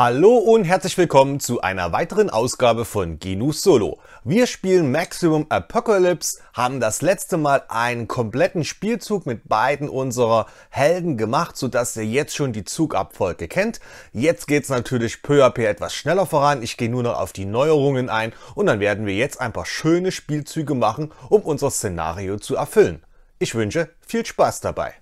Hallo und herzlich willkommen zu einer weiteren Ausgabe von Genus Solo. Wir spielen Maximum Apocalypse, haben das letzte Mal einen kompletten Spielzug mit beiden unserer Helden gemacht, sodass ihr jetzt schon die Zugabfolge kennt. Jetzt geht es natürlich peu à peu etwas schneller voran, ich gehe nur noch auf die Neuerungen ein und dann werden wir jetzt ein paar schöne Spielzüge machen, um unser Szenario zu erfüllen. Ich wünsche viel Spaß dabei.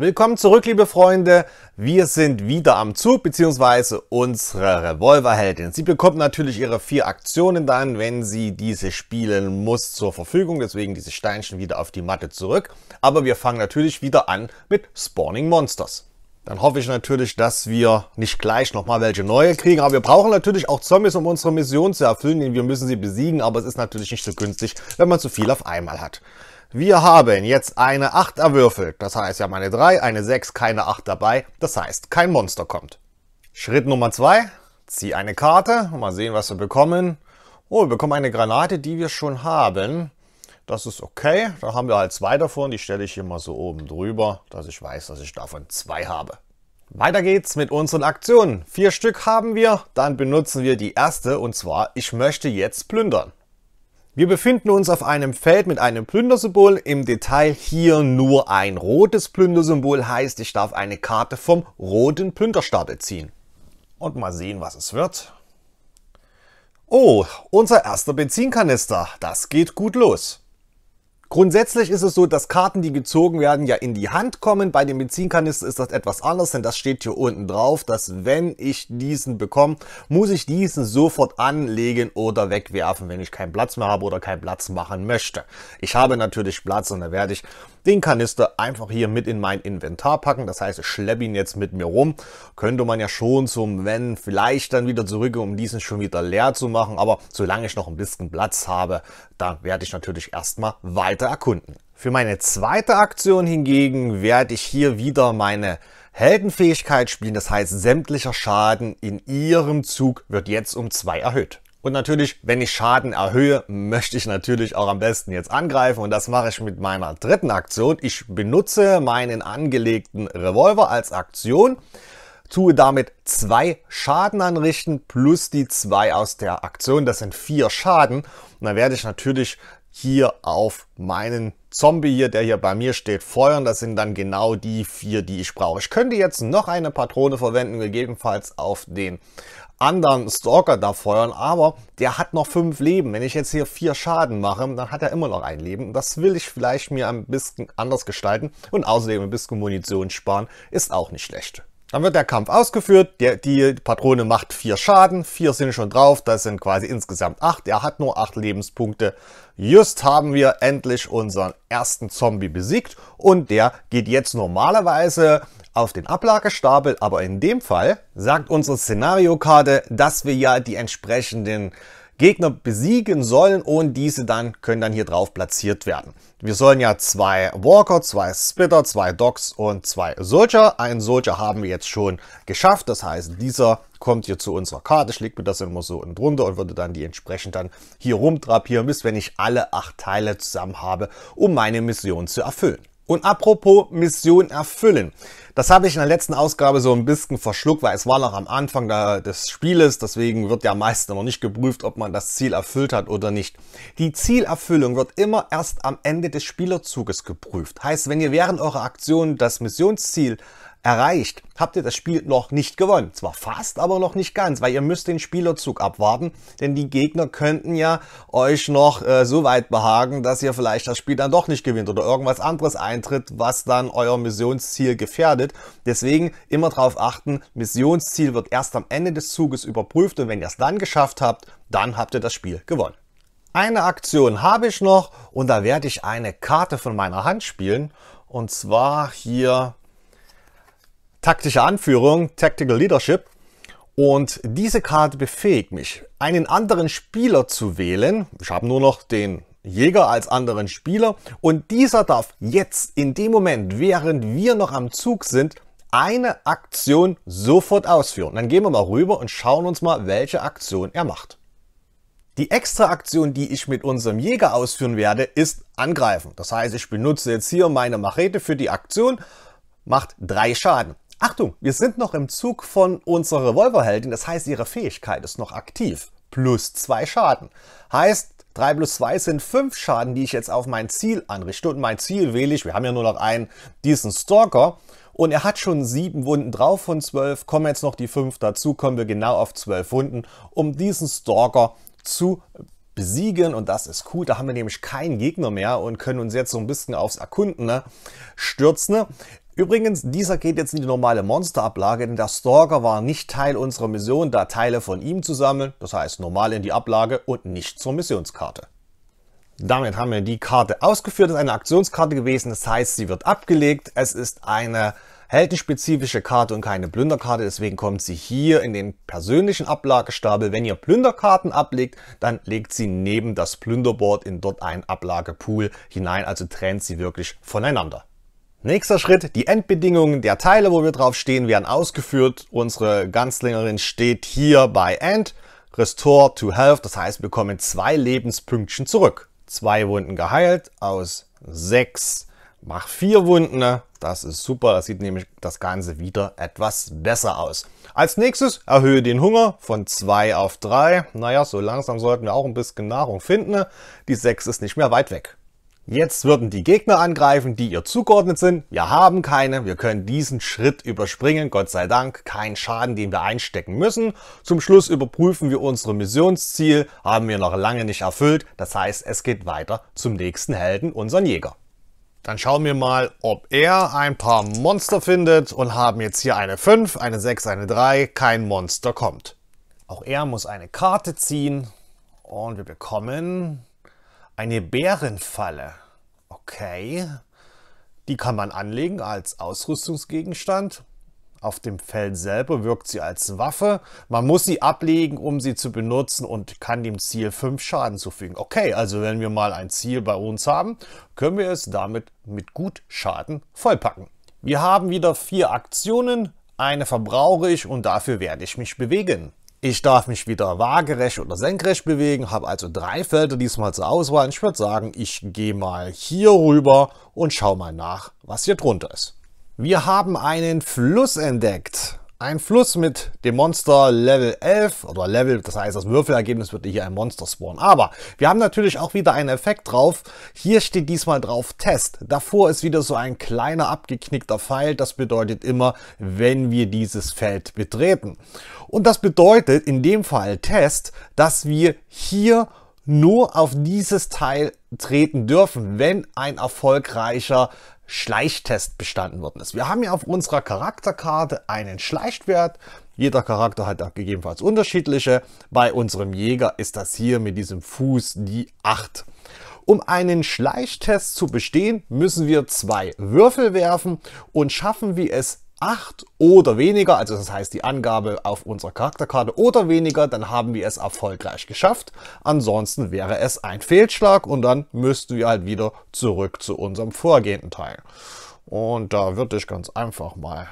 Willkommen zurück, liebe Freunde. Wir sind wieder am Zug, beziehungsweise unsere Revolverheldin. Sie bekommt natürlich ihre vier Aktionen dann, wenn sie diese spielen muss, zur Verfügung. Deswegen diese Steinchen wieder auf die Matte zurück. Aber wir fangen natürlich wieder an mit Spawning Monsters. Dann hoffe ich natürlich, dass wir nicht gleich nochmal welche neue kriegen. Aber wir brauchen natürlich auch Zombies, um unsere Mission zu erfüllen. Denn wir müssen sie besiegen, aber es ist natürlich nicht so günstig, wenn man zu viel auf einmal hat. Wir haben jetzt eine 8 erwürfelt. Das heißt, wir haben eine 3, eine 6, keine 8 dabei. Das heißt, kein Monster kommt. Schritt Nummer 2. Zieh eine Karte. Mal sehen, was wir bekommen. Oh, wir bekommen eine Granate, die wir schon haben. Das ist okay. Da haben wir halt zwei davon. Die stelle ich hier mal so oben drüber, dass ich weiß, dass ich davon zwei habe. Weiter geht's mit unseren Aktionen. Vier Stück haben wir. Dann benutzen wir die erste und zwar, ich möchte jetzt plündern. Wir befinden uns auf einem Feld mit einem Plündersymbol, im Detail hier nur ein rotes Plündersymbol, heißt ich darf eine Karte vom roten Plünderstapel ziehen. Und mal sehen, was es wird. Oh, unser erster Benzinkanister, das geht gut los. Grundsätzlich ist es so, dass Karten, die gezogen werden, ja in die Hand kommen. Bei dem Benzinkanister ist das etwas anders, denn das steht hier unten drauf, dass wenn ich diesen bekomme, muss ich diesen sofort anlegen oder wegwerfen, wenn ich keinen Platz mehr habe oder keinen Platz machen möchte. Ich habe natürlich Platz und da werde ich den Kanister einfach hier mit in mein Inventar packen. Das heißt, ich schleppe ihn jetzt mit mir rum. Könnte man ja schon zum Wenn vielleicht dann wieder zurück, um diesen schon wieder leer zu machen. Aber solange ich noch ein bisschen Platz habe, dann werde ich natürlich erstmal weiter erkunden. Für meine zweite Aktion hingegen werde ich hier wieder meine Heldenfähigkeit spielen. Das heißt, sämtlicher Schaden in ihrem Zug wird jetzt um zwei erhöht. Und natürlich, wenn ich Schaden erhöhe, möchte ich natürlich auch am besten jetzt angreifen und das mache ich mit meiner dritten Aktion. Ich benutze meinen angelegten Revolver als Aktion, tue damit zwei Schaden anrichten plus die zwei aus der Aktion, das sind vier Schaden. Und dann werde ich natürlich hier auf meinen Zombie hier, der hier bei mir steht, feuern. Das sind dann genau die vier, die ich brauche. Ich könnte jetzt noch eine Patrone verwenden, gegebenenfalls auf den anderen Stalker da feuern, aber der hat noch fünf Leben. Wenn ich jetzt hier vier Schaden mache, dann hat er immer noch ein Leben. Das will ich vielleicht mir ein bisschen anders gestalten und außerdem ein bisschen Munition sparen, ist auch nicht schlecht. Dann wird der Kampf ausgeführt, der, die Patrone macht vier Schaden, vier sind schon drauf, das sind quasi insgesamt acht. Er hat nur acht Lebenspunkte. Just haben wir endlich unseren ersten Zombie besiegt und der geht jetzt normalerweise auf den Ablagestapel, aber in dem Fall sagt unsere Szenariokarte, dass wir ja die entsprechenden Gegner besiegen sollen und diese dann können dann hier drauf platziert werden. Wir sollen ja zwei Walker, zwei Spitter, zwei Dogs und zwei Soldier. Einen Soldier haben wir jetzt schon geschafft. Das heißt, dieser kommt hier zu unserer Karte, schlägt mir das immer so unten drunter und würde dann die entsprechend dann hier rumdrapieren, bis wenn ich alle acht Teile zusammen habe, um meine Mission zu erfüllen. Und apropos Mission erfüllen. Das habe ich in der letzten Ausgabe so ein bisschen verschluckt, weil es war noch am Anfang des Spieles. Deswegen wird ja meistens noch nicht geprüft, ob man das Ziel erfüllt hat oder nicht. Die Zielerfüllung wird immer erst am Ende des Spielerzuges geprüft. Heißt, wenn ihr während eurer Aktion das Missionsziel erreicht, habt ihr das Spiel noch nicht gewonnen. Zwar fast, aber noch nicht ganz, weil ihr müsst den Spielerzug abwarten, denn die Gegner könnten ja euch noch äh, so weit behagen, dass ihr vielleicht das Spiel dann doch nicht gewinnt oder irgendwas anderes eintritt, was dann euer Missionsziel gefährdet. Deswegen immer darauf achten, Missionsziel wird erst am Ende des Zuges überprüft und wenn ihr es dann geschafft habt, dann habt ihr das Spiel gewonnen. Eine Aktion habe ich noch und da werde ich eine Karte von meiner Hand spielen und zwar hier taktische Anführung, Tactical Leadership. Und diese Karte befähigt mich, einen anderen Spieler zu wählen. Ich habe nur noch den Jäger als anderen Spieler und dieser darf jetzt in dem Moment, während wir noch am Zug sind, eine Aktion sofort ausführen. Dann gehen wir mal rüber und schauen uns mal, welche Aktion er macht. Die extra Aktion, die ich mit unserem Jäger ausführen werde, ist Angreifen. Das heißt, ich benutze jetzt hier meine Machete für die Aktion, macht drei Schaden. Achtung, wir sind noch im Zug von unserer Revolverheldin, das heißt, ihre Fähigkeit ist noch aktiv. Plus zwei Schaden. Heißt, 3 plus 2 sind 5 Schaden, die ich jetzt auf mein Ziel anrichte. Und mein Ziel wähle ich, wir haben ja nur noch einen, diesen Stalker. Und er hat schon 7 Wunden drauf von 12, kommen jetzt noch die 5 dazu, kommen wir genau auf 12 Wunden, um diesen Stalker zu besiegen und das ist cool. Da haben wir nämlich keinen Gegner mehr und können uns jetzt so ein bisschen aufs Erkunden ne, stürzen. Ne. Übrigens, dieser geht jetzt in die normale Monsterablage, denn der Stalker war nicht Teil unserer Mission, da Teile von ihm zu sammeln, das heißt normal in die Ablage und nicht zur Missionskarte. Damit haben wir die Karte ausgeführt, das ist eine Aktionskarte gewesen, das heißt, sie wird abgelegt. Es ist eine heldenspezifische Karte und keine Plünderkarte, deswegen kommt sie hier in den persönlichen Ablagestapel. Wenn ihr Plünderkarten ablegt, dann legt sie neben das Plünderboard in dort einen Ablagepool hinein, also trennt sie wirklich voneinander. Nächster Schritt, die Endbedingungen der Teile, wo wir drauf stehen, werden ausgeführt. Unsere Ganzlängerin steht hier bei End, Restore to Health, das heißt, wir kommen zwei Lebenspünktchen zurück. Zwei Wunden geheilt aus sechs. Mach vier Wunden, ne? das ist super, das sieht nämlich das Ganze wieder etwas besser aus. Als nächstes erhöhe den Hunger von zwei auf drei. Naja, so langsam sollten wir auch ein bisschen Nahrung finden. Ne? Die sechs ist nicht mehr weit weg. Jetzt würden die Gegner angreifen, die ihr zugeordnet sind. Wir haben keine, wir können diesen Schritt überspringen, Gott sei Dank. Kein Schaden, den wir einstecken müssen. Zum Schluss überprüfen wir unsere Missionsziel, haben wir noch lange nicht erfüllt. Das heißt, es geht weiter zum nächsten Helden, unseren Jäger. Dann schauen wir mal, ob er ein paar Monster findet und haben jetzt hier eine 5, eine 6, eine 3. Kein Monster kommt. Auch er muss eine Karte ziehen und wir bekommen eine Bärenfalle. Okay. Die kann man anlegen als Ausrüstungsgegenstand. Auf dem Feld selber wirkt sie als Waffe. Man muss sie ablegen, um sie zu benutzen und kann dem Ziel 5 Schaden zufügen. Okay, also wenn wir mal ein Ziel bei uns haben, können wir es damit mit gut Schaden vollpacken. Wir haben wieder vier Aktionen. Eine verbrauche ich und dafür werde ich mich bewegen. Ich darf mich wieder waagerecht oder senkrecht bewegen, habe also drei Felder diesmal zur Auswahl. Und ich würde sagen, ich gehe mal hier rüber und schaue mal nach, was hier drunter ist. Wir haben einen Fluss entdeckt. Ein Fluss mit dem Monster Level 11 oder Level, das heißt das Würfelergebnis wird hier ein Monster spawnen. Aber wir haben natürlich auch wieder einen Effekt drauf. Hier steht diesmal drauf Test. Davor ist wieder so ein kleiner abgeknickter Pfeil. Das bedeutet immer, wenn wir dieses Feld betreten. Und das bedeutet in dem Fall Test, dass wir hier nur auf dieses Teil treten dürfen, wenn ein erfolgreicher Schleichtest bestanden worden ist. Wir haben ja auf unserer Charakterkarte einen Schleichtwert. Jeder Charakter hat da gegebenenfalls unterschiedliche. Bei unserem Jäger ist das hier mit diesem Fuß die 8. Um einen Schleichtest zu bestehen, müssen wir zwei Würfel werfen und schaffen wir es 8 oder weniger, also das heißt die Angabe auf unserer Charakterkarte oder weniger, dann haben wir es erfolgreich geschafft. Ansonsten wäre es ein Fehlschlag und dann müssten wir halt wieder zurück zu unserem vorgehenden Teil. Und da würde ich ganz einfach mal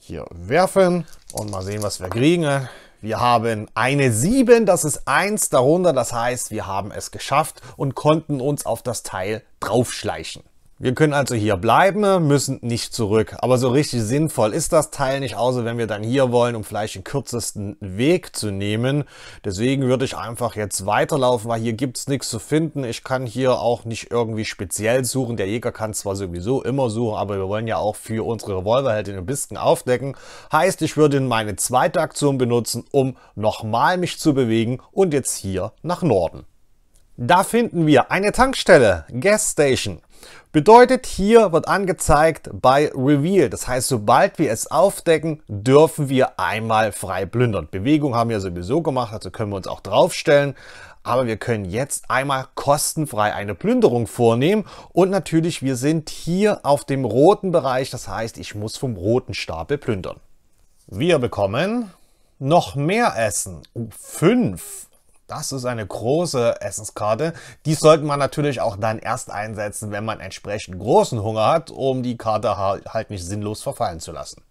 hier werfen und mal sehen, was wir kriegen. Wir haben eine 7, das ist 1 darunter, das heißt, wir haben es geschafft und konnten uns auf das Teil draufschleichen. Wir können also hier bleiben, müssen nicht zurück. Aber so richtig sinnvoll ist das Teil nicht, außer wenn wir dann hier wollen, um vielleicht den kürzesten Weg zu nehmen. Deswegen würde ich einfach jetzt weiterlaufen, weil hier gibt's nichts zu finden. Ich kann hier auch nicht irgendwie speziell suchen. Der Jäger kann zwar sowieso immer suchen, aber wir wollen ja auch für unsere Revolverheldin ein bisschen aufdecken. Heißt, ich würde meine zweite Aktion benutzen, um nochmal mich zu bewegen und jetzt hier nach Norden. Da finden wir eine Tankstelle, Gas Station. Bedeutet, hier wird angezeigt bei Reveal. Das heißt, sobald wir es aufdecken, dürfen wir einmal frei plündern. Bewegung haben wir sowieso gemacht, also können wir uns auch draufstellen. Aber wir können jetzt einmal kostenfrei eine Plünderung vornehmen. Und natürlich, wir sind hier auf dem roten Bereich. Das heißt, ich muss vom roten Stapel plündern. Wir bekommen noch mehr Essen. Oh, fünf. Das ist eine große Essenskarte. Die sollte man natürlich auch dann erst einsetzen, wenn man entsprechend großen Hunger hat, um die Karte halt nicht sinnlos verfallen zu lassen.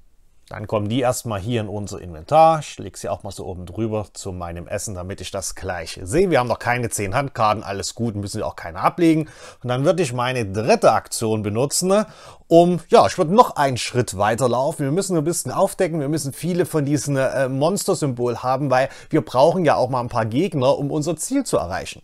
Dann kommen die erstmal hier in unser Inventar. Ich lege sie auch mal so oben drüber zu meinem Essen, damit ich das gleich sehe. Wir haben noch keine 10 Handkarten, alles gut, müssen wir auch keine ablegen. Und dann würde ich meine dritte Aktion benutzen, um, ja, ich würde noch einen Schritt weiterlaufen. Wir müssen ein bisschen aufdecken, wir müssen viele von diesen äh, Monster-Symbol haben, weil wir brauchen ja auch mal ein paar Gegner, um unser Ziel zu erreichen.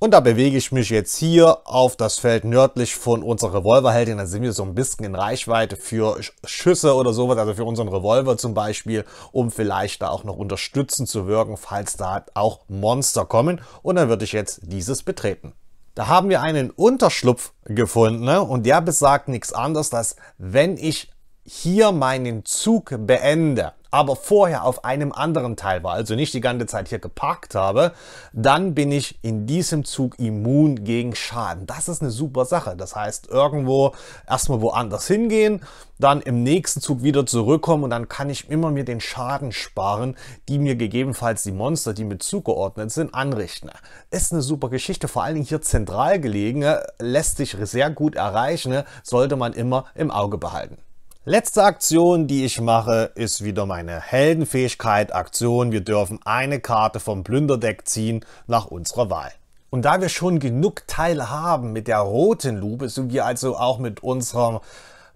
Und da bewege ich mich jetzt hier auf das Feld nördlich von unserer Revolverheldin. Dann sind wir so ein bisschen in Reichweite für Schüsse oder sowas, also für unseren Revolver zum Beispiel, um vielleicht da auch noch unterstützend zu wirken, falls da auch Monster kommen. Und dann würde ich jetzt dieses betreten. Da haben wir einen Unterschlupf gefunden ne? und der besagt nichts anderes, dass wenn ich hier meinen Zug beende, aber vorher auf einem anderen Teil war, also nicht die ganze Zeit hier geparkt habe, dann bin ich in diesem Zug immun gegen Schaden. Das ist eine super Sache. Das heißt, irgendwo erstmal woanders hingehen, dann im nächsten Zug wieder zurückkommen und dann kann ich immer mir den Schaden sparen, die mir gegebenenfalls die Monster, die mir zugeordnet sind, anrichten. Ist eine super Geschichte, vor allen Dingen hier zentral gelegen, äh, lässt sich sehr gut erreichen, äh, sollte man immer im Auge behalten. Letzte Aktion, die ich mache, ist wieder meine Heldenfähigkeit Aktion. Wir dürfen eine Karte vom Plünderdeck ziehen nach unserer Wahl. Und da wir schon genug Teile haben mit der roten Lupe, sind wir also auch mit unserem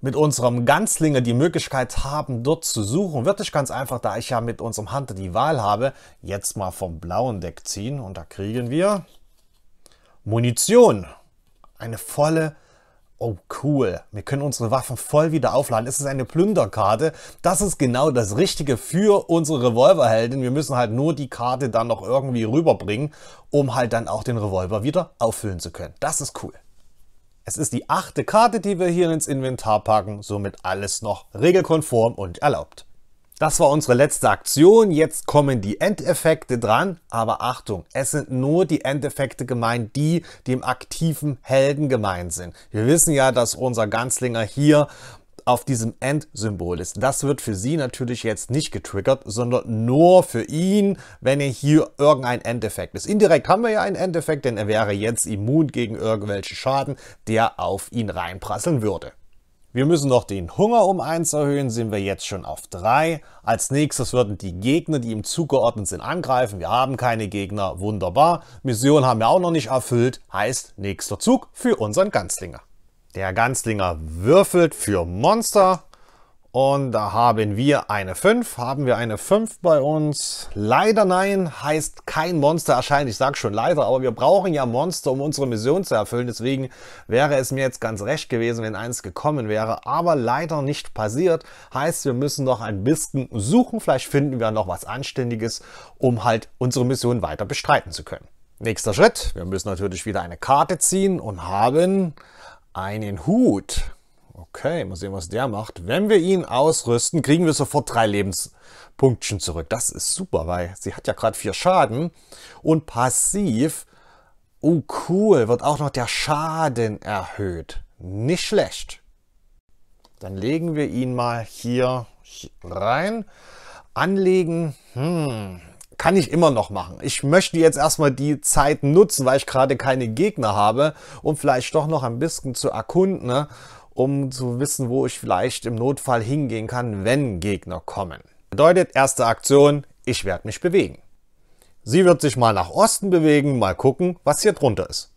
mit unserem Ganzlinger die Möglichkeit haben, dort zu suchen, wird es ganz einfach, da ich ja mit unserem Hunter die Wahl habe, jetzt mal vom blauen Deck ziehen. Und da kriegen wir Munition. Eine volle Munition. Oh cool, wir können unsere Waffen voll wieder aufladen. Es ist eine Plünderkarte. Das ist genau das Richtige für unsere Revolverheldin. Wir müssen halt nur die Karte dann noch irgendwie rüberbringen, um halt dann auch den Revolver wieder auffüllen zu können. Das ist cool. Es ist die achte Karte, die wir hier ins Inventar packen, somit alles noch regelkonform und erlaubt. Das war unsere letzte Aktion. Jetzt kommen die Endeffekte dran. Aber Achtung, es sind nur die Endeffekte gemeint, die dem aktiven Helden gemeint sind. Wir wissen ja, dass unser Ganzlinger hier auf diesem End-Symbol ist. Das wird für Sie natürlich jetzt nicht getriggert, sondern nur für ihn, wenn er hier irgendein Endeffekt ist. Indirekt haben wir ja einen Endeffekt, denn er wäre jetzt immun gegen irgendwelchen Schaden, der auf ihn reinprasseln würde. Wir müssen noch den Hunger um 1 erhöhen, sind wir jetzt schon auf 3. Als nächstes würden die Gegner, die ihm zugeordnet sind, angreifen. Wir haben keine Gegner, wunderbar. Mission haben wir auch noch nicht erfüllt, heißt nächster Zug für unseren Ganzlinger. Der Ganzlinger würfelt für Monster und da haben wir eine 5. Haben wir eine 5 bei uns? Leider nein, heißt kein Monster erscheint. Ich sage schon leider, aber wir brauchen ja Monster, um unsere Mission zu erfüllen. Deswegen wäre es mir jetzt ganz recht gewesen, wenn eins gekommen wäre. Aber leider nicht passiert. Heißt, wir müssen noch ein bisschen suchen. Vielleicht finden wir noch was Anständiges, um halt unsere Mission weiter bestreiten zu können. Nächster Schritt. Wir müssen natürlich wieder eine Karte ziehen und haben einen Hut. Okay, mal sehen, was der macht. Wenn wir ihn ausrüsten, kriegen wir sofort drei Lebenspunktchen zurück. Das ist super, weil sie hat ja gerade vier Schaden. Und passiv, oh cool, wird auch noch der Schaden erhöht. Nicht schlecht. Dann legen wir ihn mal hier rein. Anlegen, hm, kann ich immer noch machen. Ich möchte jetzt erstmal die Zeit nutzen, weil ich gerade keine Gegner habe, um vielleicht doch noch ein bisschen zu erkunden. Ne? um zu wissen, wo ich vielleicht im Notfall hingehen kann, wenn Gegner kommen. Bedeutet erste Aktion, ich werde mich bewegen. Sie wird sich mal nach Osten bewegen, mal gucken, was hier drunter ist.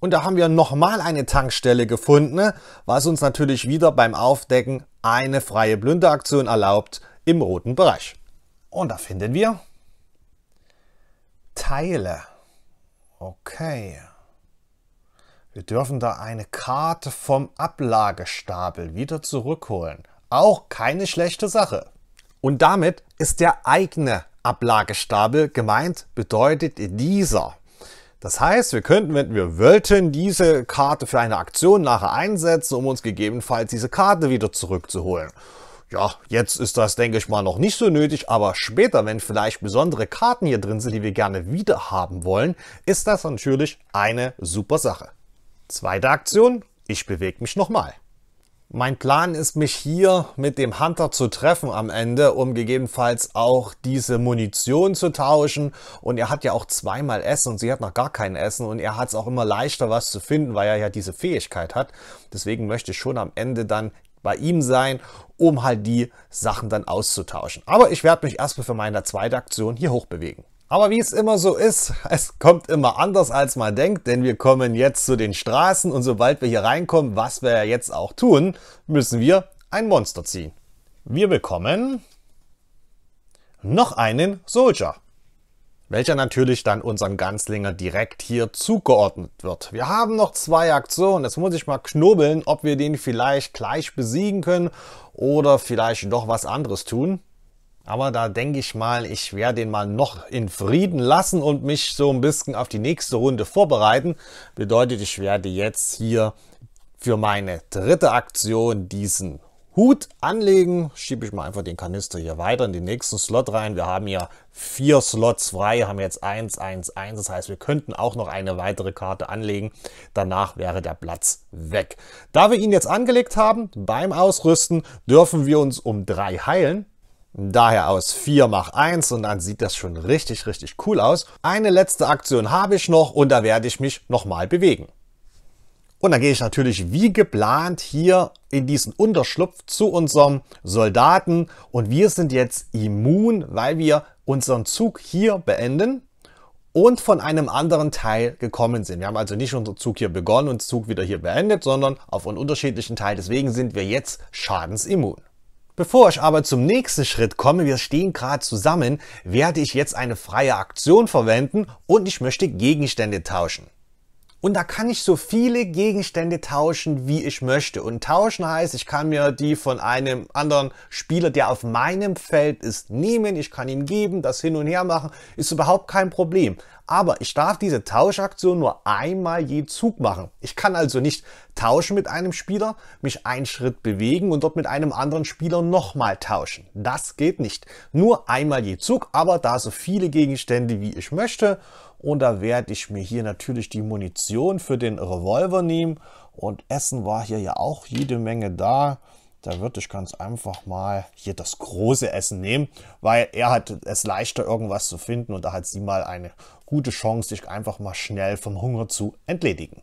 Und da haben wir nochmal eine Tankstelle gefunden, was uns natürlich wieder beim Aufdecken eine freie Blünderaktion erlaubt im roten Bereich. Und da finden wir Teile. Okay. Wir dürfen da eine Karte vom Ablagestapel wieder zurückholen. Auch keine schlechte Sache. Und damit ist der eigene Ablagestapel gemeint, bedeutet dieser. Das heißt, wir könnten, wenn wir wollten, diese Karte für eine Aktion nachher einsetzen, um uns gegebenenfalls diese Karte wieder zurückzuholen. Ja, jetzt ist das, denke ich mal, noch nicht so nötig, aber später, wenn vielleicht besondere Karten hier drin sind, die wir gerne wieder haben wollen, ist das natürlich eine super Sache. Zweite Aktion, ich bewege mich nochmal. Mein Plan ist, mich hier mit dem Hunter zu treffen am Ende, um gegebenenfalls auch diese Munition zu tauschen. Und er hat ja auch zweimal Essen und sie hat noch gar kein Essen. Und er hat es auch immer leichter, was zu finden, weil er ja diese Fähigkeit hat. Deswegen möchte ich schon am Ende dann bei ihm sein, um halt die Sachen dann auszutauschen. Aber ich werde mich erstmal für meine zweite Aktion hier hochbewegen. Aber wie es immer so ist, es kommt immer anders als man denkt, denn wir kommen jetzt zu den Straßen und sobald wir hier reinkommen, was wir ja jetzt auch tun, müssen wir ein Monster ziehen. Wir bekommen noch einen Soldier, welcher natürlich dann unserem Ganzlinger direkt hier zugeordnet wird. Wir haben noch zwei Aktionen, jetzt muss ich mal knobeln, ob wir den vielleicht gleich besiegen können oder vielleicht doch was anderes tun. Aber da denke ich mal, ich werde den mal noch in Frieden lassen und mich so ein bisschen auf die nächste Runde vorbereiten. Bedeutet, ich werde jetzt hier für meine dritte Aktion diesen Hut anlegen. Schiebe ich mal einfach den Kanister hier weiter in den nächsten Slot rein. Wir haben ja vier Slots frei, haben jetzt 1, 1, 1. Das heißt, wir könnten auch noch eine weitere Karte anlegen. Danach wäre der Platz weg. Da wir ihn jetzt angelegt haben, beim Ausrüsten dürfen wir uns um drei heilen. Daher aus 4 mach 1 und dann sieht das schon richtig, richtig cool aus. Eine letzte Aktion habe ich noch und da werde ich mich nochmal bewegen. Und dann gehe ich natürlich wie geplant hier in diesen Unterschlupf zu unserem Soldaten und wir sind jetzt immun, weil wir unseren Zug hier beenden und von einem anderen Teil gekommen sind. Wir haben also nicht unseren Zug hier begonnen und Zug wieder hier beendet, sondern auf einen unterschiedlichen Teil. Deswegen sind wir jetzt schadensimmun. Bevor ich aber zum nächsten Schritt komme, wir stehen gerade zusammen, werde ich jetzt eine freie Aktion verwenden und ich möchte Gegenstände tauschen. Und da kann ich so viele Gegenstände tauschen, wie ich möchte. Und tauschen heißt, ich kann mir die von einem anderen Spieler, der auf meinem Feld ist, nehmen. Ich kann ihm geben, das hin und her machen. Ist überhaupt kein Problem. Aber ich darf diese Tauschaktion nur einmal je Zug machen. Ich kann also nicht tauschen mit einem Spieler, mich einen Schritt bewegen und dort mit einem anderen Spieler nochmal tauschen. Das geht nicht. Nur einmal je Zug, aber da so viele Gegenstände wie ich möchte und da werde ich mir hier natürlich die Munition für den Revolver nehmen. Und Essen war hier ja auch jede Menge da. Da würde ich ganz einfach mal hier das große Essen nehmen, weil er hat es leichter, irgendwas zu finden. Und da hat sie mal eine gute Chance, sich einfach mal schnell vom Hunger zu entledigen.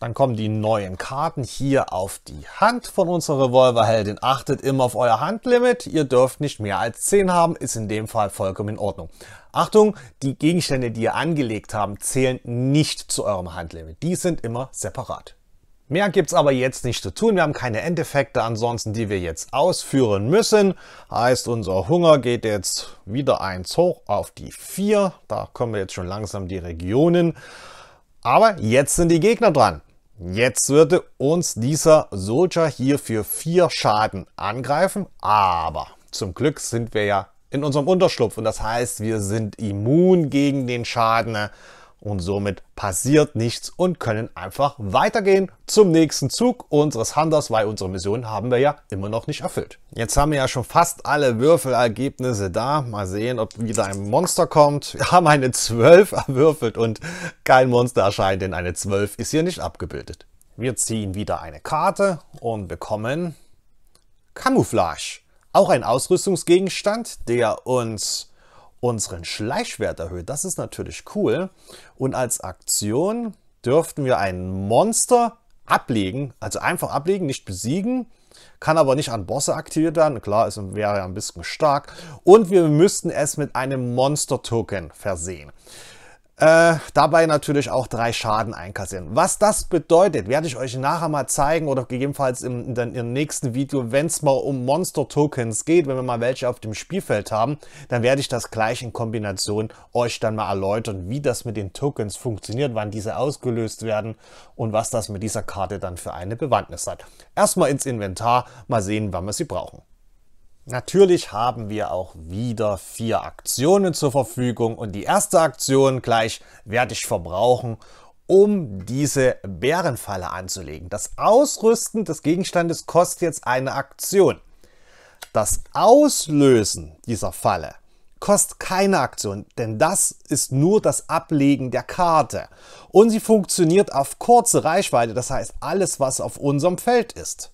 Dann kommen die neuen Karten hier auf die Hand von unserer Revolverheldin. Achtet immer auf euer Handlimit. Ihr dürft nicht mehr als 10 haben, ist in dem Fall vollkommen in Ordnung. Achtung, die Gegenstände, die ihr angelegt habt, zählen nicht zu eurem Handlimit. Die sind immer separat. Mehr gibt's aber jetzt nicht zu tun. Wir haben keine Endeffekte ansonsten, die wir jetzt ausführen müssen. Heißt, unser Hunger geht jetzt wieder eins hoch auf die 4. Da kommen wir jetzt schon langsam die Regionen. Aber jetzt sind die Gegner dran. Jetzt würde uns dieser Soldier hier für vier Schaden angreifen, aber zum Glück sind wir ja in unserem Unterschlupf und das heißt, wir sind immun gegen den Schaden ne? und somit passiert nichts und können einfach weitergehen zum nächsten Zug unseres Handers, weil unsere Mission haben wir ja immer noch nicht erfüllt. Jetzt haben wir ja schon fast alle Würfelergebnisse da. Mal sehen, ob wieder ein Monster kommt. Wir haben eine 12 erwürfelt und kein Monster erscheint, denn eine 12 ist hier nicht abgebildet. Wir ziehen wieder eine Karte und bekommen Camouflage. Auch ein Ausrüstungsgegenstand, der uns unseren Schleichwert erhöht. Das ist natürlich cool. Und als Aktion dürften wir ein Monster ablegen. Also einfach ablegen, nicht besiegen. Kann aber nicht an Bosse aktiviert werden. Klar, es wäre ja ein bisschen stark. Und wir müssten es mit einem Monster-Token versehen. Äh, dabei natürlich auch drei Schaden einkassieren. Was das bedeutet, werde ich euch nachher mal zeigen oder gegebenenfalls im, in, im nächsten Video, wenn es mal um Monster-Tokens geht, wenn wir mal welche auf dem Spielfeld haben, dann werde ich das gleich in Kombination euch dann mal erläutern, wie das mit den Tokens funktioniert, wann diese ausgelöst werden und was das mit dieser Karte dann für eine Bewandtnis hat. Erstmal ins Inventar, mal sehen, wann wir sie brauchen. Natürlich haben wir auch wieder vier Aktionen zur Verfügung und die erste Aktion gleich werde ich verbrauchen, um diese Bärenfalle anzulegen. Das Ausrüsten des Gegenstandes kostet jetzt eine Aktion. Das Auslösen dieser Falle kostet keine Aktion, denn das ist nur das Ablegen der Karte. Und sie funktioniert auf kurze Reichweite, das heißt alles, was auf unserem Feld ist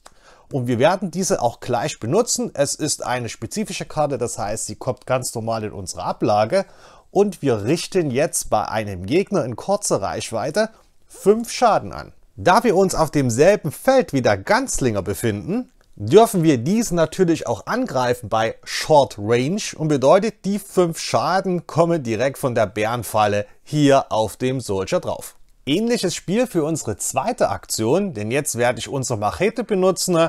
und wir werden diese auch gleich benutzen. Es ist eine spezifische Karte, das heißt, sie kommt ganz normal in unsere Ablage und wir richten jetzt bei einem Gegner in kurzer Reichweite 5 Schaden an. Da wir uns auf demselben Feld wie der Ganzlinger befinden, dürfen wir diesen natürlich auch angreifen bei Short Range und bedeutet, die 5 Schaden kommen direkt von der Bärenfalle hier auf dem Soldier drauf. Ähnliches Spiel für unsere zweite Aktion, denn jetzt werde ich unsere Machete benutzen,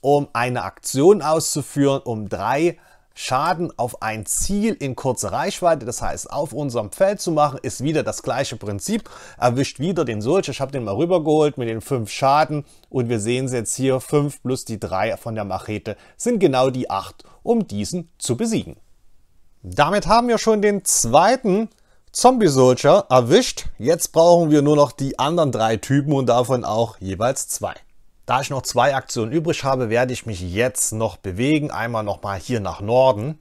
um eine Aktion auszuführen, um drei Schaden auf ein Ziel in kurzer Reichweite, das heißt auf unserem Feld zu machen, ist wieder das gleiche Prinzip. Erwischt wieder den Sulch, ich habe den mal rübergeholt mit den fünf Schaden und wir sehen es jetzt hier, 5 plus die 3 von der Machete sind genau die 8, um diesen zu besiegen. Damit haben wir schon den zweiten Zombie Soldier erwischt. Jetzt brauchen wir nur noch die anderen drei Typen und davon auch jeweils zwei. Da ich noch zwei Aktionen übrig habe, werde ich mich jetzt noch bewegen. Einmal nochmal hier nach Norden.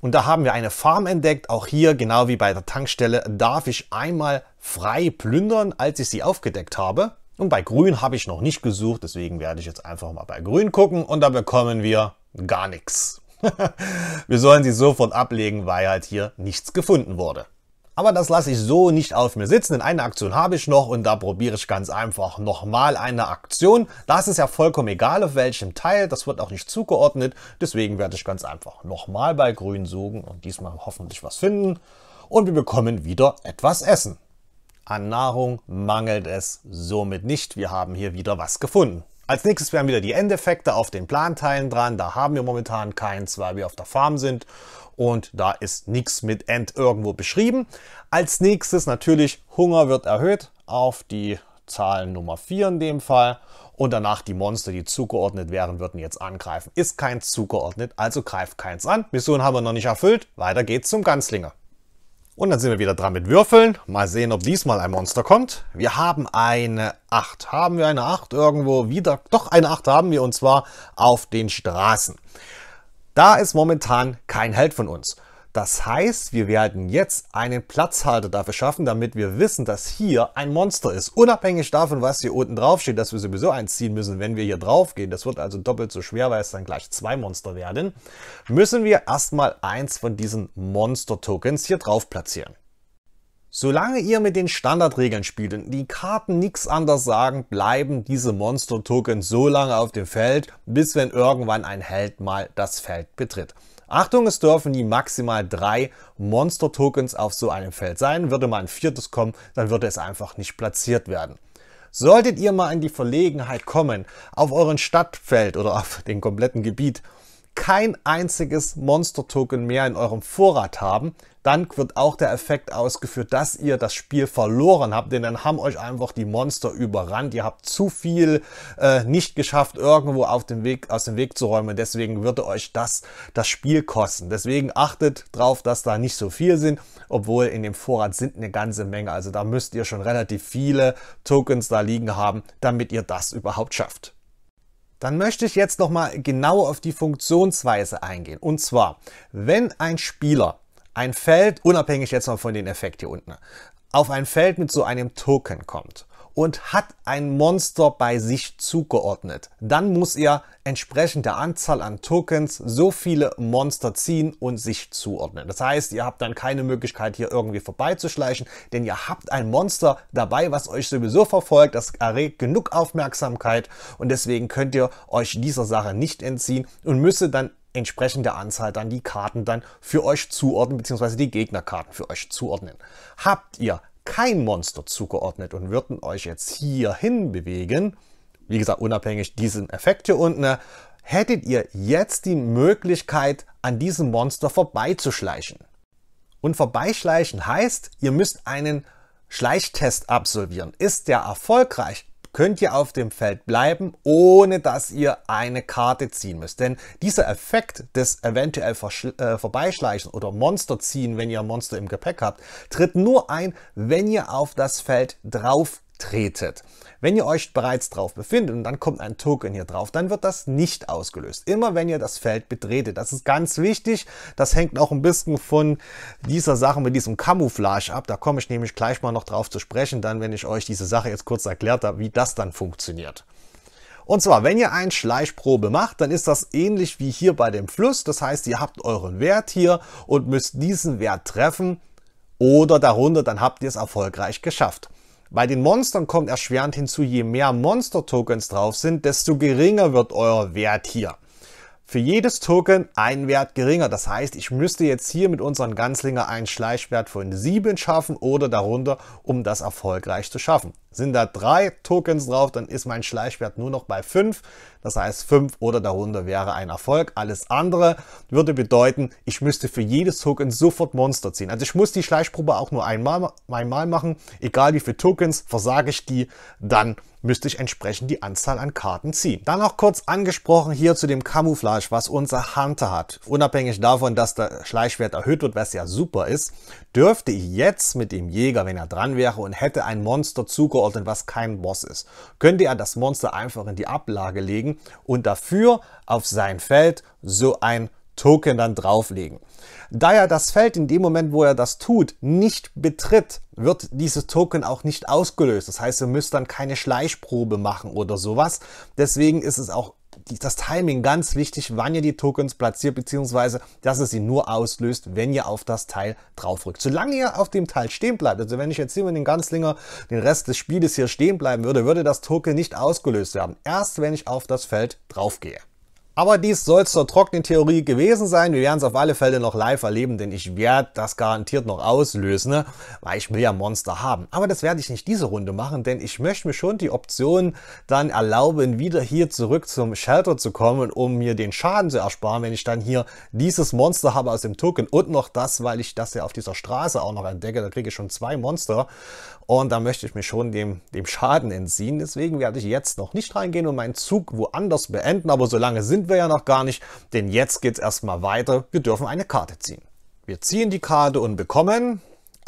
Und da haben wir eine Farm entdeckt. Auch hier, genau wie bei der Tankstelle, darf ich einmal frei plündern, als ich sie aufgedeckt habe. Und bei Grün habe ich noch nicht gesucht, deswegen werde ich jetzt einfach mal bei Grün gucken und da bekommen wir gar nichts. wir sollen sie sofort ablegen, weil halt hier nichts gefunden wurde. Aber das lasse ich so nicht auf mir sitzen, denn eine Aktion habe ich noch und da probiere ich ganz einfach nochmal eine Aktion. Da ist es ja vollkommen egal, auf welchem Teil, das wird auch nicht zugeordnet. Deswegen werde ich ganz einfach nochmal bei grün suchen und diesmal hoffentlich was finden. Und wir bekommen wieder etwas Essen. An Nahrung mangelt es somit nicht. Wir haben hier wieder was gefunden. Als nächstes werden wieder die Endeffekte auf den Planteilen dran. Da haben wir momentan keins, weil wir auf der Farm sind und da ist nichts mit End irgendwo beschrieben. Als nächstes natürlich Hunger wird erhöht auf die Zahlen Nummer 4 in dem Fall und danach die Monster, die zugeordnet wären, würden jetzt angreifen. Ist keins zugeordnet, also greift keins an. Mission haben wir noch nicht erfüllt, weiter geht's zum Ganzlinger. Und dann sind wir wieder dran mit Würfeln. Mal sehen, ob diesmal ein Monster kommt. Wir haben eine 8. Haben wir eine 8 irgendwo wieder? Doch, eine 8 haben wir und zwar auf den Straßen. Da ist momentan kein Held von uns. Das heißt, wir werden jetzt einen Platzhalter dafür schaffen, damit wir wissen, dass hier ein Monster ist. Unabhängig davon, was hier unten drauf steht, dass wir sowieso eins ziehen müssen, wenn wir hier drauf gehen. Das wird also doppelt so schwer, weil es dann gleich zwei Monster werden. Müssen wir erstmal eins von diesen Monster-Tokens hier drauf platzieren. Solange ihr mit den Standardregeln spielt und die Karten nichts anders sagen, bleiben diese monster tokens so lange auf dem Feld, bis wenn irgendwann ein Held mal das Feld betritt. Achtung, es dürfen die maximal drei Monster-Tokens auf so einem Feld sein. Würde mal ein viertes kommen, dann würde es einfach nicht platziert werden. Solltet ihr mal in die Verlegenheit kommen, auf euren Stadtfeld oder auf dem kompletten Gebiet kein einziges Monster-Token mehr in eurem Vorrat haben, dann wird auch der Effekt ausgeführt, dass ihr das Spiel verloren habt, denn dann haben euch einfach die Monster überrannt. Ihr habt zu viel äh, nicht geschafft, irgendwo auf dem Weg, aus dem Weg zu räumen. Deswegen würde euch das das Spiel kosten. Deswegen achtet darauf, dass da nicht so viel sind, obwohl in dem Vorrat sind eine ganze Menge. Also da müsst ihr schon relativ viele Tokens da liegen haben, damit ihr das überhaupt schafft. Dann möchte ich jetzt nochmal genau auf die Funktionsweise eingehen. Und zwar, wenn ein Spieler ein Feld, unabhängig jetzt mal von dem Effekt hier unten, auf ein Feld mit so einem Token kommt und hat ein Monster bei sich zugeordnet, dann muss er entsprechend der Anzahl an Tokens so viele Monster ziehen und sich zuordnen. Das heißt, ihr habt dann keine Möglichkeit, hier irgendwie vorbeizuschleichen, denn ihr habt ein Monster dabei, was euch sowieso verfolgt. Das erregt genug Aufmerksamkeit und deswegen könnt ihr euch dieser Sache nicht entziehen und müsst dann entsprechende Anzahl dann die Karten dann für euch zuordnen, beziehungsweise die Gegnerkarten für euch zuordnen. Habt ihr kein Monster zugeordnet und würden euch jetzt hierhin bewegen, wie gesagt, unabhängig diesem Effekt hier unten, ne, hättet ihr jetzt die Möglichkeit, an diesem Monster vorbeizuschleichen. Und vorbeischleichen heißt, ihr müsst einen Schleichtest absolvieren. Ist der erfolgreich, könnt ihr auf dem Feld bleiben, ohne dass ihr eine Karte ziehen müsst. Denn dieser Effekt des eventuell äh, Vorbeischleichen oder Monster ziehen, wenn ihr ein Monster im Gepäck habt, tritt nur ein, wenn ihr auf das Feld drauf tretet. Wenn ihr euch bereits drauf befindet und dann kommt ein Token hier drauf, dann wird das nicht ausgelöst. Immer wenn ihr das Feld betretet. Das ist ganz wichtig. Das hängt auch ein bisschen von dieser Sache mit diesem Camouflage ab. Da komme ich nämlich gleich mal noch drauf zu sprechen, dann wenn ich euch diese Sache jetzt kurz erklärt habe, wie das dann funktioniert. Und zwar, wenn ihr eine Schleichprobe macht, dann ist das ähnlich wie hier bei dem Fluss. Das heißt, ihr habt euren Wert hier und müsst diesen Wert treffen oder darunter, dann habt ihr es erfolgreich geschafft. Bei den Monstern kommt erschwerend hinzu, je mehr Monster-Tokens drauf sind, desto geringer wird euer Wert hier. Für jedes Token ein Wert geringer. Das heißt, ich müsste jetzt hier mit unseren Ganzlinger einen Schleichwert von 7 schaffen oder darunter, um das erfolgreich zu schaffen. Sind da drei Tokens drauf, dann ist mein Schleichwert nur noch bei fünf. Das heißt, fünf oder darunter wäre ein Erfolg. Alles andere würde bedeuten, ich müsste für jedes Token sofort Monster ziehen. Also ich muss die Schleichprobe auch nur einmal, einmal machen. Egal wie viele Tokens, versage ich die, dann müsste ich entsprechend die Anzahl an Karten ziehen. Dann noch kurz angesprochen hier zu dem Camouflage, was unser Hunter hat. Unabhängig davon, dass der Schleichwert erhöht wird, was ja super ist, dürfte ich jetzt mit dem Jäger, wenn er dran wäre und hätte ein Monster zugeordnet, zugeordnet, was kein Boss ist. Könnte er das Monster einfach in die Ablage legen und dafür auf sein Feld so ein Token dann drauflegen. Da er das Feld in dem Moment, wo er das tut, nicht betritt, wird dieses Token auch nicht ausgelöst. Das heißt, ihr müsst dann keine Schleichprobe machen oder sowas. Deswegen ist es auch das Timing ganz wichtig, wann ihr die Tokens platziert, beziehungsweise dass es sie nur auslöst, wenn ihr auf das Teil draufrückt. Solange ihr auf dem Teil stehen bleibt, also wenn ich jetzt hier mit dem Ganzlinger den Rest des Spieles hier stehen bleiben würde, würde das Token nicht ausgelöst werden. Erst wenn ich auf das Feld drauf gehe. Aber dies soll zur trockenen Theorie gewesen sein. Wir werden es auf alle Fälle noch live erleben, denn ich werde das garantiert noch auslösen, ne? weil ich will ja Monster haben. Aber das werde ich nicht diese Runde machen, denn ich möchte mir schon die Option dann erlauben, wieder hier zurück zum Shelter zu kommen, um mir den Schaden zu ersparen, wenn ich dann hier dieses Monster habe aus dem Token und noch das, weil ich das ja auf dieser Straße auch noch entdecke. Da kriege ich schon zwei Monster und da möchte ich mich schon dem, dem Schaden entziehen. Deswegen werde ich jetzt noch nicht reingehen und meinen Zug woanders beenden. Aber so lange sind wir ja noch gar nicht, denn jetzt geht es erstmal weiter. Wir dürfen eine Karte ziehen. Wir ziehen die Karte und bekommen...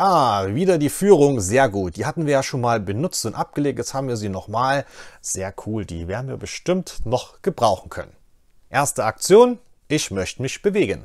Ah, wieder die Führung, sehr gut. Die hatten wir ja schon mal benutzt und abgelegt, jetzt haben wir sie nochmal. Sehr cool, die werden wir bestimmt noch gebrauchen können. Erste Aktion, ich möchte mich bewegen.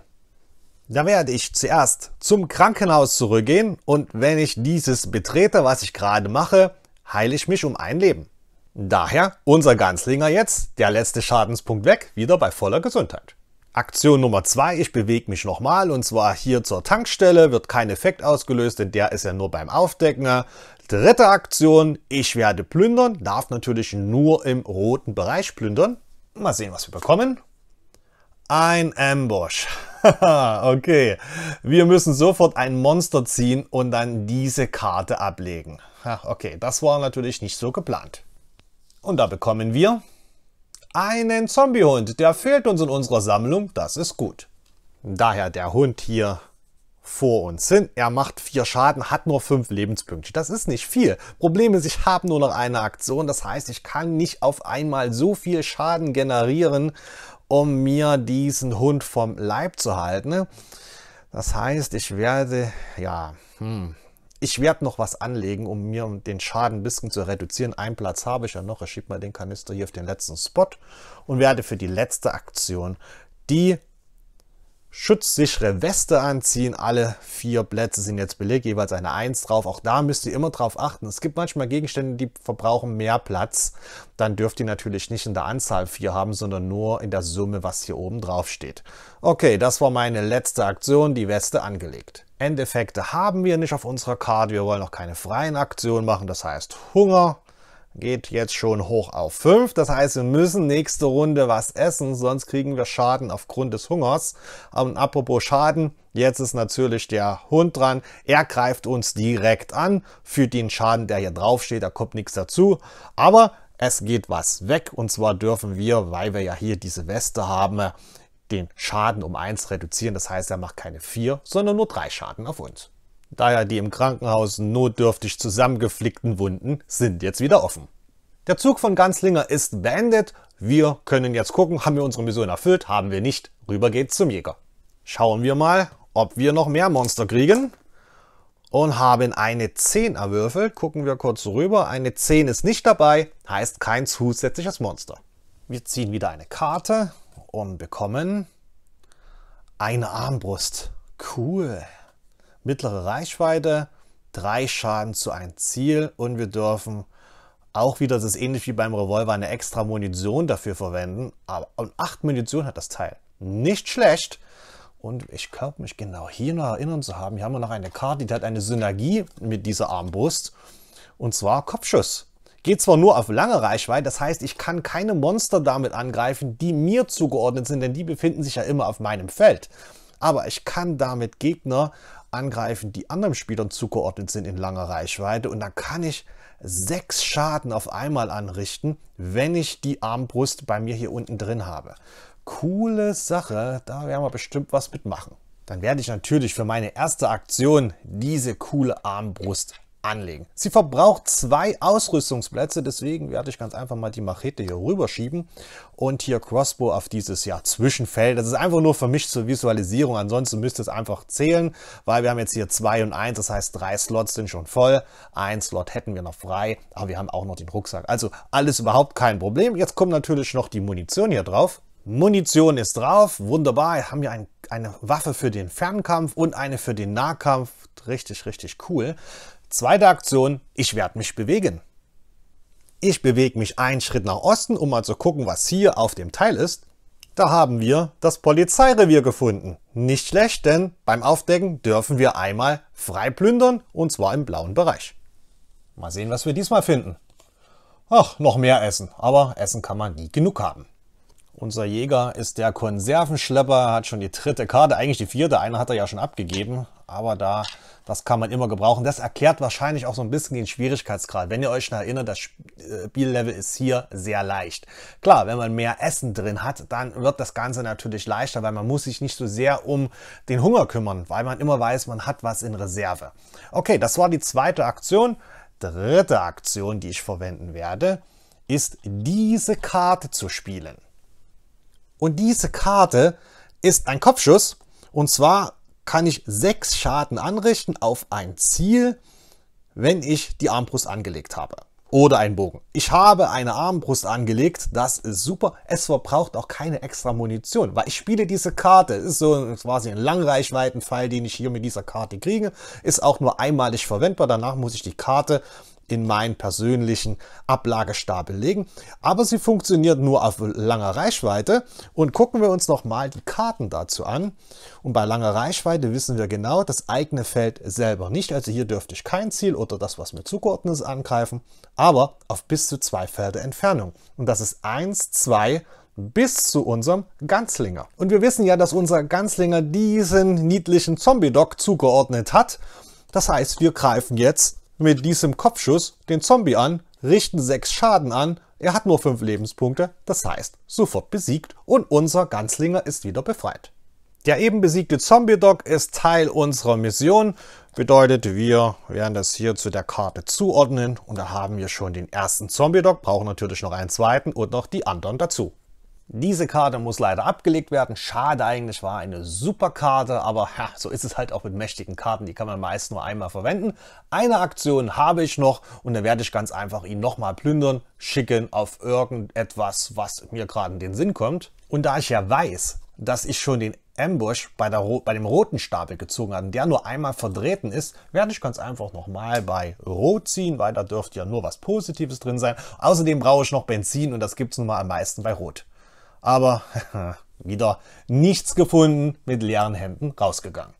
Da werde ich zuerst zum Krankenhaus zurückgehen und wenn ich dieses betrete, was ich gerade mache, heile ich mich um ein Leben. Daher unser Ganzlinger jetzt, der letzte Schadenspunkt weg, wieder bei voller Gesundheit. Aktion Nummer 2, ich bewege mich nochmal und zwar hier zur Tankstelle, wird kein Effekt ausgelöst, denn der ist ja nur beim Aufdecken. Dritte Aktion, ich werde plündern, darf natürlich nur im roten Bereich plündern. Mal sehen, was wir bekommen. Ein Ambush. okay, wir müssen sofort ein Monster ziehen und dann diese Karte ablegen. okay, das war natürlich nicht so geplant. Und da bekommen wir einen Zombiehund. Der fehlt uns in unserer Sammlung, das ist gut. Daher der Hund hier vor uns hin. Er macht vier Schaden, hat nur fünf Lebenspunkte. Das ist nicht viel. Problem ist, ich habe nur noch eine Aktion. Das heißt, ich kann nicht auf einmal so viel Schaden generieren um mir diesen Hund vom Leib zu halten. Das heißt, ich werde, ja, hm, ich werde noch was anlegen, um mir den Schaden ein bisschen zu reduzieren. Einen Platz habe ich ja noch. Ich schiebe mal den Kanister hier auf den letzten Spot und werde für die letzte Aktion die schutzsichere Weste anziehen. Alle vier Plätze sind jetzt belegt, jeweils eine 1 drauf. Auch da müsst ihr immer drauf achten. Es gibt manchmal Gegenstände, die verbrauchen mehr Platz. Dann dürft ihr natürlich nicht in der Anzahl 4 haben, sondern nur in der Summe, was hier oben drauf steht. Okay, das war meine letzte Aktion, die Weste angelegt. Endeffekte haben wir nicht auf unserer Karte. Wir wollen noch keine freien Aktionen machen. Das heißt, Hunger geht jetzt schon hoch auf 5. Das heißt, wir müssen nächste Runde was essen, sonst kriegen wir Schaden aufgrund des Hungers. Und apropos Schaden, jetzt ist natürlich der Hund dran. Er greift uns direkt an, für den Schaden, der hier drauf steht, da kommt nichts dazu. Aber es geht was weg und zwar dürfen wir, weil wir ja hier diese Weste haben, den Schaden um 1 reduzieren. Das heißt, er macht keine 4, sondern nur 3 Schaden auf uns. Daher die im Krankenhaus notdürftig zusammengeflickten Wunden sind jetzt wieder offen. Der Zug von Ganslinger ist beendet. Wir können jetzt gucken, haben wir unsere Mission erfüllt, haben wir nicht. Rüber geht's zum Jäger. Schauen wir mal, ob wir noch mehr Monster kriegen. Und haben eine 10 erwürfelt. Gucken wir kurz rüber. Eine 10 ist nicht dabei, heißt kein zusätzliches Monster. Wir ziehen wieder eine Karte und bekommen eine Armbrust. Cool mittlere Reichweite, drei Schaden zu einem Ziel und wir dürfen auch wieder, das ist ähnlich wie beim Revolver, eine extra Munition dafür verwenden. Aber und 8 Munition hat das Teil. Nicht schlecht. Und ich glaube mich genau hier noch erinnern zu haben, hier haben wir noch eine Karte, die hat eine Synergie mit dieser Armbrust. Und zwar Kopfschuss. Geht zwar nur auf lange Reichweite, das heißt, ich kann keine Monster damit angreifen, die mir zugeordnet sind, denn die befinden sich ja immer auf meinem Feld. Aber ich kann damit Gegner angreifen, die anderen Spielern zugeordnet sind in langer Reichweite. Und dann kann ich sechs Schaden auf einmal anrichten, wenn ich die Armbrust bei mir hier unten drin habe. Coole Sache, da werden wir bestimmt was mitmachen. Dann werde ich natürlich für meine erste Aktion diese coole Armbrust anlegen. Sie verbraucht zwei Ausrüstungsplätze, deswegen werde ich ganz einfach mal die Machete hier rüberschieben und hier Crossbow auf dieses ja, Zwischenfeld. Das ist einfach nur für mich zur Visualisierung, ansonsten müsst ihr es einfach zählen, weil wir haben jetzt hier zwei und eins, das heißt drei Slots sind schon voll, ein Slot hätten wir noch frei, aber wir haben auch noch den Rucksack. Also alles überhaupt kein Problem. Jetzt kommt natürlich noch die Munition hier drauf. Munition ist drauf, wunderbar. Wir haben hier ein, eine Waffe für den Fernkampf und eine für den Nahkampf. Richtig, richtig cool. Zweite Aktion, ich werde mich bewegen. Ich bewege mich einen Schritt nach Osten, um mal zu gucken, was hier auf dem Teil ist. Da haben wir das Polizeirevier gefunden. Nicht schlecht, denn beim Aufdecken dürfen wir einmal frei plündern und zwar im blauen Bereich. Mal sehen, was wir diesmal finden. Ach, noch mehr Essen, aber Essen kann man nie genug haben. Unser Jäger ist der Konservenschlepper, hat schon die dritte Karte, eigentlich die vierte, eine hat er ja schon abgegeben, aber da, das kann man immer gebrauchen. Das erklärt wahrscheinlich auch so ein bisschen den Schwierigkeitsgrad. Wenn ihr euch noch erinnert, das äh, Spiellevel ist hier sehr leicht. Klar, wenn man mehr Essen drin hat, dann wird das Ganze natürlich leichter, weil man muss sich nicht so sehr um den Hunger kümmern, weil man immer weiß, man hat was in Reserve. Okay, das war die zweite Aktion. Dritte Aktion, die ich verwenden werde, ist diese Karte zu spielen. Und diese Karte ist ein Kopfschuss. Und zwar kann ich sechs Schaden anrichten auf ein Ziel, wenn ich die Armbrust angelegt habe. Oder einen Bogen. Ich habe eine Armbrust angelegt, das ist super. Es verbraucht auch keine extra Munition, weil ich spiele diese Karte. Es ist so quasi ein Langreichweitenfall, den ich hier mit dieser Karte kriege. Ist auch nur einmalig verwendbar. Danach muss ich die Karte in meinen persönlichen Ablagestapel legen. Aber sie funktioniert nur auf langer Reichweite. Und gucken wir uns nochmal die Karten dazu an. Und bei langer Reichweite wissen wir genau, das eigene Feld selber nicht. Also hier dürfte ich kein Ziel oder das, was mir zugeordnet ist, angreifen. Aber auf bis zu zwei Felder Entfernung. Und das ist 1, 2, bis zu unserem Ganzlinger. Und wir wissen ja, dass unser Ganzlinger diesen niedlichen Zombie-Dog zugeordnet hat. Das heißt, wir greifen jetzt mit diesem Kopfschuss den Zombie an, richten 6 Schaden an, er hat nur 5 Lebenspunkte, das heißt sofort besiegt und unser Ganzlinger ist wieder befreit. Der eben besiegte Zombie-Dog ist Teil unserer Mission, bedeutet wir werden das hier zu der Karte zuordnen und da haben wir schon den ersten Zombie-Dog, brauchen natürlich noch einen zweiten und noch die anderen dazu. Diese Karte muss leider abgelegt werden. Schade eigentlich, war eine super Karte, aber ja, so ist es halt auch mit mächtigen Karten. Die kann man meist nur einmal verwenden. Eine Aktion habe ich noch und dann werde ich ganz einfach ihn nochmal plündern, schicken auf irgendetwas, was mir gerade in den Sinn kommt. Und da ich ja weiß, dass ich schon den Ambush bei, der, bei dem roten Stapel gezogen habe, der nur einmal verdrehten ist, werde ich ganz einfach nochmal bei Rot ziehen, weil da dürfte ja nur was Positives drin sein. Außerdem brauche ich noch Benzin und das gibt es nun mal am meisten bei Rot aber wieder nichts gefunden, mit leeren Händen rausgegangen.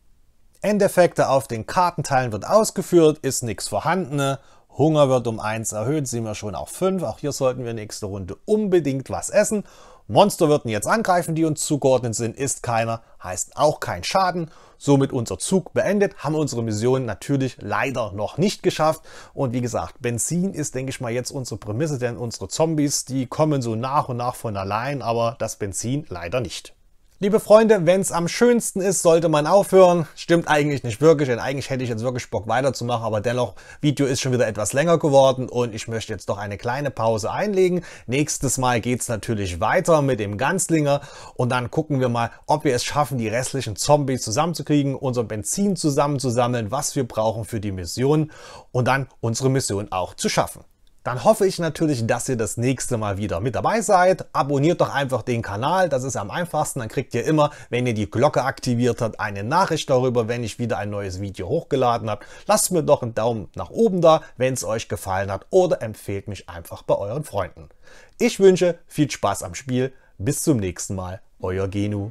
Endeffekte auf den Kartenteilen wird ausgeführt, ist nichts vorhanden. Hunger wird um 1 erhöht, sind wir schon auf 5. Auch hier sollten wir nächste Runde unbedingt was essen. Monster würden jetzt angreifen, die uns zugeordnet sind, ist keiner, heißt auch kein Schaden. Somit unser Zug beendet, haben unsere Mission natürlich leider noch nicht geschafft. Und wie gesagt, Benzin ist, denke ich mal, jetzt unsere Prämisse, denn unsere Zombies, die kommen so nach und nach von allein, aber das Benzin leider nicht. Liebe Freunde, wenn es am schönsten ist, sollte man aufhören. Stimmt eigentlich nicht wirklich, denn eigentlich hätte ich jetzt wirklich Bock weiterzumachen, aber dennoch, Video ist schon wieder etwas länger geworden und ich möchte jetzt doch eine kleine Pause einlegen. Nächstes Mal geht es natürlich weiter mit dem Ganzlinger und dann gucken wir mal, ob wir es schaffen, die restlichen Zombies zusammenzukriegen, unser Benzin zusammenzusammeln, was wir brauchen für die Mission und dann unsere Mission auch zu schaffen dann hoffe ich natürlich, dass ihr das nächste Mal wieder mit dabei seid. Abonniert doch einfach den Kanal, das ist am einfachsten. Dann kriegt ihr immer, wenn ihr die Glocke aktiviert habt, eine Nachricht darüber, wenn ich wieder ein neues Video hochgeladen habe. Lasst mir doch einen Daumen nach oben da, wenn es euch gefallen hat oder empfehlt mich einfach bei euren Freunden. Ich wünsche viel Spaß am Spiel. Bis zum nächsten Mal, euer Genu.